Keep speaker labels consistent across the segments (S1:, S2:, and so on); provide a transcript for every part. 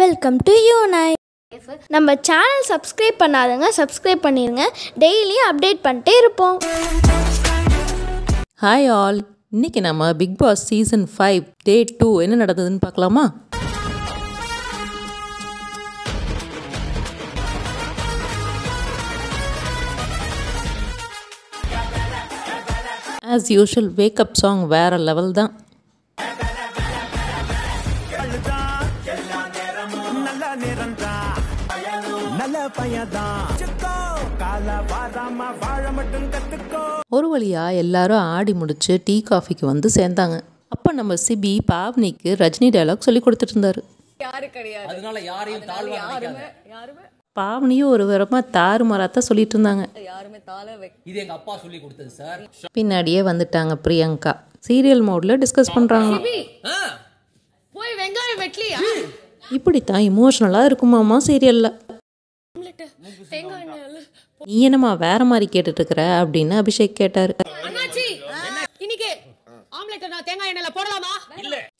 S1: welcome to யூ நை நம்ம சேனல் சப்ஸ்கிரைப் பண்ணாதங்க சப்ஸ்கிரைப் பண்ணிடுங்க டெய்லி அப்டேட் பண்ணிட்டே இருப்போம் ஹாய் ஆல் இன்னைக்கு நம்ம big boss season five day two என்ன நடந்ததுன்னு பார்க்கலாமா ஆஸ் யூஷுவல் வேக்கப் சாங் வேறு லெவல் தான் ஒரு வழியா எல்லாரும் ஆடி முடிச்சு டீ காஃபிக்கு வந்து சேர்ந்தாங்க அப்ப நம்ம சிபி பாவ்னிக்கு ரஜினி டைலாக் சொல்லி கொடுத்துட்டு இருந்தாரு பாவனியும் ஒரு விரமா தாறுமாறாத்தான் சொல்லிட்டு இருந்தாங்க இது எங்க அப்பா சொல்லி கொடுத்தது சார் பின்னாடியே வந்துட்டாங்க பிரியங்கா சீரியல் மோட்ல டிஸ்கஸ் பண்றாங்க போய் வெங்காயம் வெட்லியா இப்படித்தான் இமோஷ்னலாக இருக்குமாமா சீரியலில் நீ என்னம்மா வேற மாதிரி கேட்டுட்டு இருக்கிற அப்படின்னு அபிஷேக் கேட்டாரு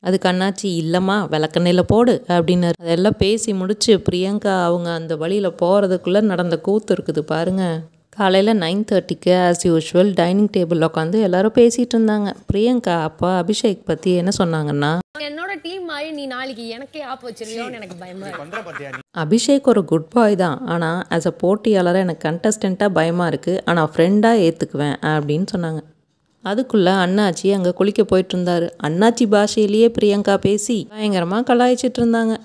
S1: அது கண்ணாச்சி இல்லம்மா விளக்கெண்ணெயில போடு அப்படின்னு அதெல்லாம் பேசி முடிச்சு பிரியங்கா அவங்க அந்த வழியில போறதுக்குள்ள நடந்த கூத்து இருக்குது பாருங்க காலையில் நைன் தேர்ட்டிக்கு ஆஸ் யூஷுவல் டைனிங் டேபிள் உட்காந்து எல்லாரும் பேசிகிட்டு இருந்தாங்க பிரியங்கா அப்பா அபிஷேக் பற்றி என்ன சொன்னாங்கன்னா என்னோட டீம் மாதிரி நீ நாளைக்கு எனக்கே ஆப் வச்சிருவியோன்னு எனக்கு பயமா அபிஷேக் ஒரு குட் பாய் தான் ஆனால் ஆஸ் அ போட்டியாளராக எனக்கு கண்டஸ்டண்ட்டாக பயமாக இருக்குது ஆனால் ஃப்ரெண்டாக ஏற்றுக்குவேன் அப்படின்னு சொன்னாங்க அதுக்குள்ளே அண்ணாச்சி அங்கே குளிக்க போயிட்டு இருந்தார் அண்ணாச்சி பாஷையிலேயே பிரியங்கா பேசி பயங்கரமாக கலாய்ச்சிட்டு இருந்தாங்க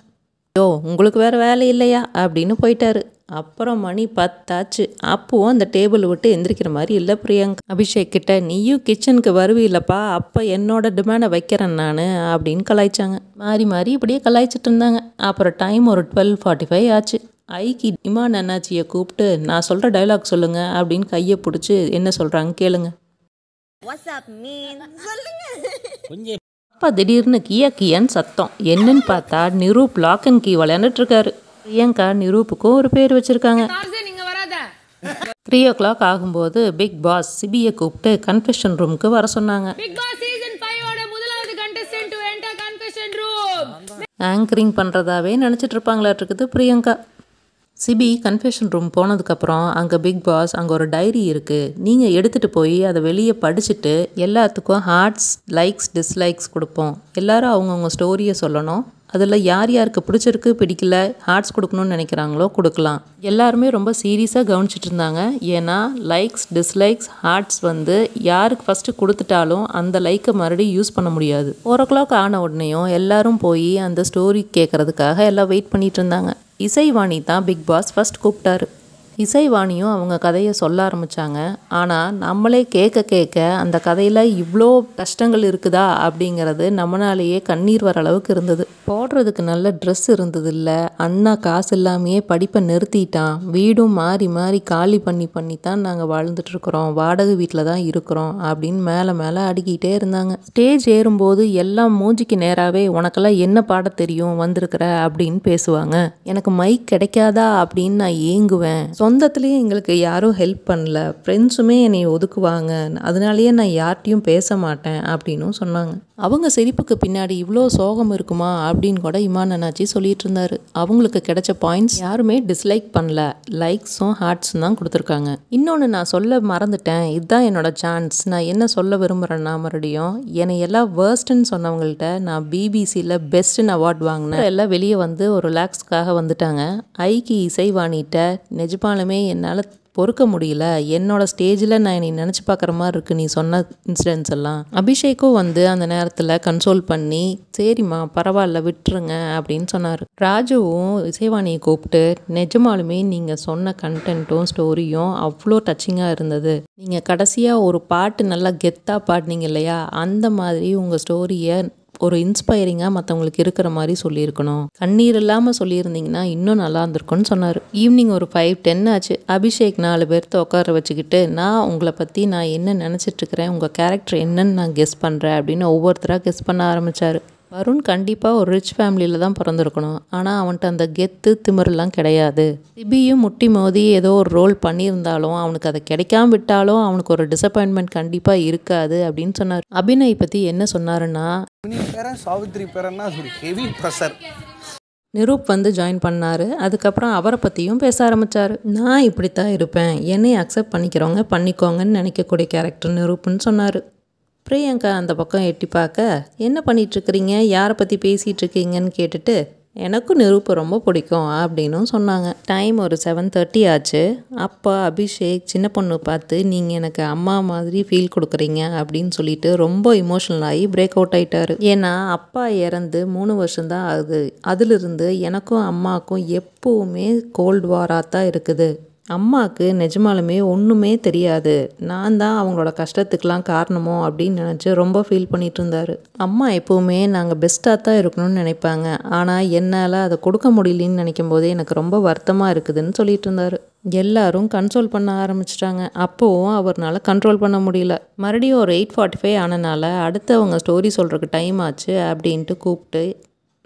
S1: யோ உங்களுக்கு வேற வேலை இல்லையா அப்படின்னு போயிட்டாரு அப்புறம் மணி பத்தாச்சு அப்பவும் அந்த டேபிள் விட்டு எந்திரிக்கிற மாதிரி இல்லை பிரியங்கா அபிஷேக் கிட்ட நீயும் கிச்சனுக்கு வருவீல்லப்பா அப்போ என்னோட டிமாண்டை வைக்கிறேன் நான் அப்படின்னு கலாய்ச்சாங்க மாறி மாறி இப்படியே கலாய்ச்சிட்டு இருந்தாங்க அப்புறம் டைம் ஒரு டுவெல் ஃபார்ட்டி ஃபைவ் ஆச்சு ஐக்கி இமான் அண்ணாச்சியை கூப்பிட்டு நான் சொல்கிற டைலாக் சொல்லுங்க அப்படின்னு கையை பிடிச்சி என்ன சொல்கிறாங்க கேளுங்க அப்பா திடீர்னு கியா கியான்னு சத்தம் என்னன்னு பார்த்தா நிரூப் லாக் அண்ட் கீ விளையாண்டுட்டு இருக்காரு பிரியங்கா நிரூப்புக்கும் ஒரு பேர் வச்சுருக்காங்க த்ரீ ஓ கிளாக் ஆகும்போது பிக் பாஸ் சிபியை கூப்பிட்டு கன்ஃபெஷன் ரூமுக்கு வர சொன்னாங்க ஆங்கரிங் பண்ணுறதாவே நினச்சிட்டு இருக்குது பிரியங்கா சிபி கன்ஃபெஷன் ரூம் போனதுக்கப்புறம் அங்கே பிக் பாஸ் அங்கே ஒரு டைரி இருக்குது நீங்கள் எடுத்துகிட்டு போய் அதை வெளியே படிச்சுட்டு எல்லாத்துக்கும் ஹார்ட்ஸ் லைக்ஸ் டிஸ்லைக்ஸ் கொடுப்போம் எல்லோரும் அவங்கவுங்க ஸ்டோரியை சொல்லணும் அதில் யார் யாருக்கு பிடிச்சிருக்கு பிடிக்கல ஹார்ட்ஸ் கொடுக்கணும்னு நினைக்கிறாங்களோ கொடுக்கலாம் எல்லாருமே ரொம்ப சீரியஸாக கவனிச்சிட்டு இருந்தாங்க ஏன்னா லைக்ஸ் டிஸ்லைக்ஸ் ஹார்ட்ஸ் வந்து யாருக்கு ஃபஸ்ட்டு கொடுத்துட்டாலும் அந்த லைக்கை மறுபடியும் யூஸ் பண்ண முடியாது ஃபோர் ஓ கிளாக் ஆன உடனேயும் எல்லாரும் போய் அந்த ஸ்டோரி கேட்குறதுக்காக எல்லாம் வெயிட் பண்ணிகிட்டு இருந்தாங்க இசைவாணி தான் பிக் பாஸ் ஃபஸ்ட் கூப்பிட்டாரு இசைவாணியும் அவங்க கதையை சொல்ல ஆரம்பித்தாங்க ஆனால் நம்மளே கேட்க கேட்க அந்த கதையில் இவ்வளோ கஷ்டங்கள் இருக்குதா அப்படிங்கிறது நம்மளாலேயே கண்ணீர் வர அளவுக்கு இருந்தது போடுறதுக்கு நல்ல ட்ரெஸ் இருந்தது இல்லை அண்ணா காசு இல்லாமையே படிப்பை நிறுத்திட்டான் வீடும் மாறி மாறி காலி பண்ணி பண்ணி தான் நாங்கள் வாழ்ந்துட்டுருக்குறோம் வாடகை வீட்டில் தான் இருக்கிறோம் அப்படின்னு மேலே மேலே அடுக்கிட்டே இருந்தாங்க ஸ்டேஜ் ஏறும்போது எல்லாம் மூஞ்சிக்கு நேராகவே உனக்கெல்லாம் என்ன பாட தெரியும் வந்திருக்கிற அப்படின்னு பேசுவாங்க எனக்கு மைக் கிடைக்காதா அப்படின்னு நான் ஏங்குவேன் சொந்தத்துலேயும் எங்களுக்கு யாரும் ஹெல்ப் பண்ணல ஃப்ரெண்ட்ஸுமே என்னை ஒதுக்குவாங்க அதனாலேயே நான் யார்கிட்டையும் பேச மாட்டேன் அப்படின்னும் சொன்னாங்க அவங்க சிரிப்புக்கு பின்னாடி இவ்வளோ சோகம் இருக்குமா அப்படின்னு கூட இமான் அண்ணாச்சி சொல்லிட்டு இருந்தாரு அவங்களுக்கு கிடைச்ச பாயிண்ட்ஸ் யாருமே டிஸ்லைக் பண்ணல லைக்ஸும் ஹார்ட்ஸும் தான் கொடுத்துருக்காங்க இன்னொன்று நான் சொல்ல மறந்துட்டேன் இதுதான் என்னோட சான்ஸ் நான் என்ன சொல்ல விரும்புகிறேன்னா மறுபடியும் என்னை எல்லாம் வேர்ஸ்ட்ன்னு சொன்னவங்கள்ட்ட நான் பிபிசியில் பெஸ்ட்டுன்னு அவார்ட் வாங்கினேன் எல்லாம் வெளியே வந்து ஒரு ரிலாக்ஸ்க்காக வந்துட்டாங்க ஐக்கி வாணிட்ட நிஜமாலுமே என்னால் பொறுக்க முடியல என்னோட ஸ்டேஜில் நான் நீ நினச்சி பார்க்குற மாதிரி இருக்குது நீ சொன்ன இன்சிடென்ட்ஸ் எல்லாம் அபிஷேக்கும் வந்து அந்த நேரத்தில் கன்சோல் பண்ணி சரிம்மா பரவாயில்ல விட்டுருங்க அப்படின்னு சொன்னார் ராஜுவும் இசைவாணியை கூப்பிட்டு நிஜமாலுமே நீங்கள் சொன்ன கண்டென்ட்டும் ஸ்டோரியும் அவ்வளோ டச்சிங்காக இருந்தது நீங்கள் கடைசியாக ஒரு பாட்டு நல்லா கெத்தாக பாடினீங்க இல்லையா அந்த மாதிரி உங்கள் ஸ்டோரியை ஒரு இன்ஸ்பைரிங்காக மற்றவங்களுக்கு இருக்கிற மாதிரி சொல்லியிருக்கணும் கண்ணீர் இல்லாமல் சொல்லியிருந்தீங்கன்னா இன்னும் நல்லா இருந்திருக்கும்னு சொன்னார் ஈவினிங் ஒரு ஃபைவ் டென் ஆச்சு அபிஷேக் நாலு பேர்த்த உட்கார வச்சுக்கிட்டு நான் உங்களை பற்றி நான் என்ன நினச்சிட்ருக்கிறேன் உங்கள் கேரக்டர் என்னன்னு நான் கெஸ் பண்ணுறேன் அப்படின்னு ஒவ்வொருத்தராக கெஸ் பண்ண ஆரம்பித்தார் வருண் கண்டிப்பாக ஒரு ரிச் ஃபேமிலியில் தான் பிறந்திருக்கணும் ஆனால் அவன்கிட்ட அந்த கெத்து திமிரெலாம் கிடையாது சிபியும் முட்டி மோதி ஏதோ ஒரு ரோல் பண்ணியிருந்தாலும் அவனுக்கு அதை கிடைக்காம விட்டாலும் அவனுக்கு ஒரு டிசப்பாயின்மெண்ட் கண்டிப்பாக இருக்காது அப்படின்னு சொன்னார் அபிநய் பற்றி என்ன சொன்னாருன்னா சாவித்ரி ஹெவி ப்ரெஷர் நிரூப் வந்து ஜாயின் பண்ணார் அதுக்கப்புறம் அவரை பற்றியும் பேச ஆரம்பித்தார் நான் இப்படித்தான் இருப்பேன் என்னை அக்செப்ட் பண்ணிக்கிறவங்க பண்ணிக்கோங்கன்னு நினைக்கக்கூடிய கேரக்டர் நிரூப்னு சொன்னார் பிரியங்கா அந்த பக்கம் எட்டி பார்க்க என்ன பண்ணிகிட்ருக்கிறீங்க யாரை பற்றி பேசிகிட்ருக்கீங்கன்னு கேட்டுட்டு எனக்கும் நெருப்பு ரொம்ப பிடிக்கும் அப்படின்னும் சொன்னாங்க டைம் ஒரு செவன் தேர்ட்டி ஆச்சு அப்பா அபிஷேக் சின்ன பொண்ணு பார்த்து நீங்கள் எனக்கு அம்மா மாதிரி ஃபீல் கொடுக்குறீங்க அப்படின்னு சொல்லிட்டு ரொம்ப இமோஷனல் ஆகி பிரேக் அவுட் ஆகிட்டார் ஏன்னா அப்பா இறந்து மூணு வருஷம்தான் ஆகுது அதிலிருந்து எனக்கும் அம்மாவுக்கும் எப்போவுமே கோல்டு வாராக தான் இருக்குது அம்மாவுக்கு நிஜமாலுமே ஒன்றுமே தெரியாது நான் தான் அவங்களோட கஷ்டத்துக்கெலாம் காரணமோ அப்படின்னு நினச்சி ரொம்ப ஃபீல் பண்ணிகிட்டு இருந்தார் அம்மா எப்போவுமே நாங்கள் பெஸ்ட்டாக தான் இருக்கணும்னு நினைப்பாங்க ஆனால் என்னால் அதை கொடுக்க முடியலன்னு நினைக்கும் போதே எனக்கு ரொம்ப வருத்தமாக இருக்குதுன்னு சொல்லிட்டு இருந்தார் எல்லாரும் கன்சோல் பண்ண ஆரம்பிச்சிட்டாங்க அப்போவும் அவர்னால் கண்ட்ரோல் பண்ண முடியல மறுபடியும் ஒரு எயிட் ஃபார்ட்டி ஃபைவ் ஆனனால அடுத்தவங்க ஸ்டோரி சொல்கிறதுக்கு டைம் ஆச்சு அப்படின்ட்டு கூப்பிட்டு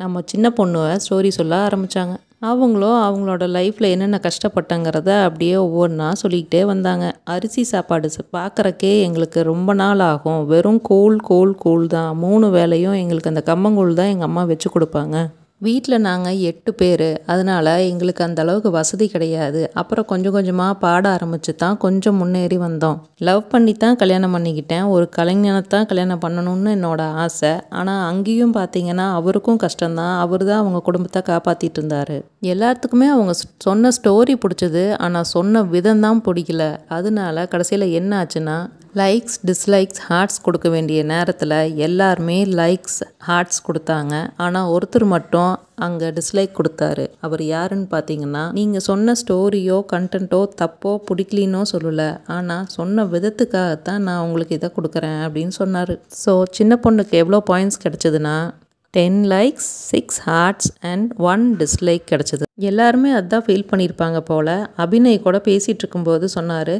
S1: நம்ம சின்ன பொண்ணுவை ஸ்டோரி சொல்ல ஆரம்பித்தாங்க அவங்களும் அவங்களோட லைஃப்பில் என்னென்ன கஷ்டப்பட்டங்கிறத அப்படியே ஒவ்வொன்றா சொல்லிக்கிட்டே வந்தாங்க அரிசி சாப்பாடு பார்க்குறக்கே எங்களுக்கு ரொம்ப நாள் ஆகும் வெறும் கோல் கோல் கோல் தான் மூணு வேலையும் எங்களுக்கு அந்த கம்மங்கூழ் தான் எங்கள் அம்மா வச்சு கொடுப்பாங்க வீட்டில் நாங்கள் எட்டு பேர் அதனால் எங்களுக்கு அந்த அளவுக்கு வசதி கிடையாது அப்புறம் கொஞ்சம் கொஞ்சமாக பாட ஆரம்பித்து தான் கொஞ்சம் முன்னேறி வந்தோம் லவ் பண்ணி தான் கல்யாணம் பண்ணிக்கிட்டேன் ஒரு கலைஞனை தான் கல்யாணம் பண்ணணும்னு என்னோடய ஆசை ஆனால் அங்கேயும் பார்த்தீங்கன்னா அவருக்கும் கஷ்டம்தான் அவர் தான் அவங்க குடும்பத்தை காப்பாற்றிட்டு இருந்தார் எல்லாத்துக்குமே அவங்க சொன்ன ஸ்டோரி பிடிச்சது ஆனால் சொன்ன விதம் தான் பிடிக்கல அதனால கடைசியில் என்ன ஆச்சுன்னா லைக்ஸ் டிஸ்லைக்ஸ் ஹார்ட்ஸ் கொடுக்க வேண்டிய நேரத்தில் எல்லாருமே லைக்ஸ் ஹார்ட்ஸ் கொடுத்தாங்க ஆனால் ஒருத்தர் மட்டும் அங்கே டிஸ்லைக் கொடுத்தாரு அவர் யாருன்னு பார்த்தீங்கன்னா நீங்கள் சொன்ன ஸ்டோரியோ கண்டென்ட்டோ தப்போ பிடிக்கலினோ சொல்லலை ஆனால் சொன்ன விதத்துக்காகத்தான் நான் உங்களுக்கு இதை கொடுக்குறேன் அப்படின்னு சொன்னார் ஸோ சின்ன பொண்ணுக்கு எவ்வளோ பாயிண்ட்ஸ் கிடச்சிதுன்னா ten likes six hearts and one dislike கிடச்சிது எல்லாருமே அதுதான் ஃபீல் பண்ணியிருப்பாங்க போல் அபிநய் கூட பேசிகிட்டு இருக்கும்போது சொன்னார்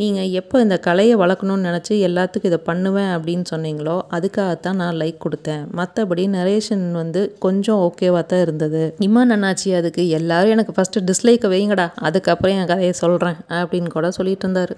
S1: நீங்கள் எப்போ இந்த கலையை வளர்க்கணும்னு நினச்சி எல்லாத்துக்கும் இதை பண்ணுவேன் அப்படின்னு சொன்னீங்களோ அதுக்காகத்தான் நான் லைக் கொடுத்தேன் மற்றபடி நரேஷன் வந்து கொஞ்சம் ஓகேவாக தான் இருந்தது இம்மா அண்ணாச்சி அதுக்கு எல்லாரும் எனக்கு ஃபஸ்ட்டு டிஸ்லைக்கை வைங்கடா அதுக்கப்புறம் என் கதையை சொல்கிறேன் அப்படின்னு கூட சொல்லிட்டு இருந்தார்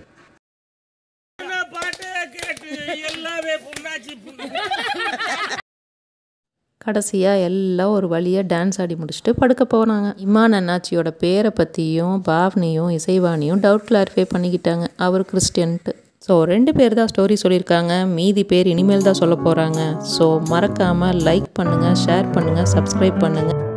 S1: கடைசியாக எல்லாம் ஒரு வழியாக டான்ஸ் ஆடி முடிச்சுட்டு படுக்க போனாங்க இமான் அண்ணாச்சியோட பேரை பற்றியும் பாவ்னியும் இசைவாணியும் டவுட் கிளாரிஃபை பண்ணிக்கிட்டாங்க அவர் கிறிஸ்டியன்ட்டு ஸோ ரெண்டு பேர் தான் ஸ்டோரி சொல்லியிருக்காங்க மீதி பேர் இனிமேல் தான் சொல்ல போகிறாங்க ஸோ மறக்காமல் லைக் பண்ணுங்கள் ஷேர் பண்ணுங்கள் சப்ஸ்கிரைப் பண்ணுங்கள்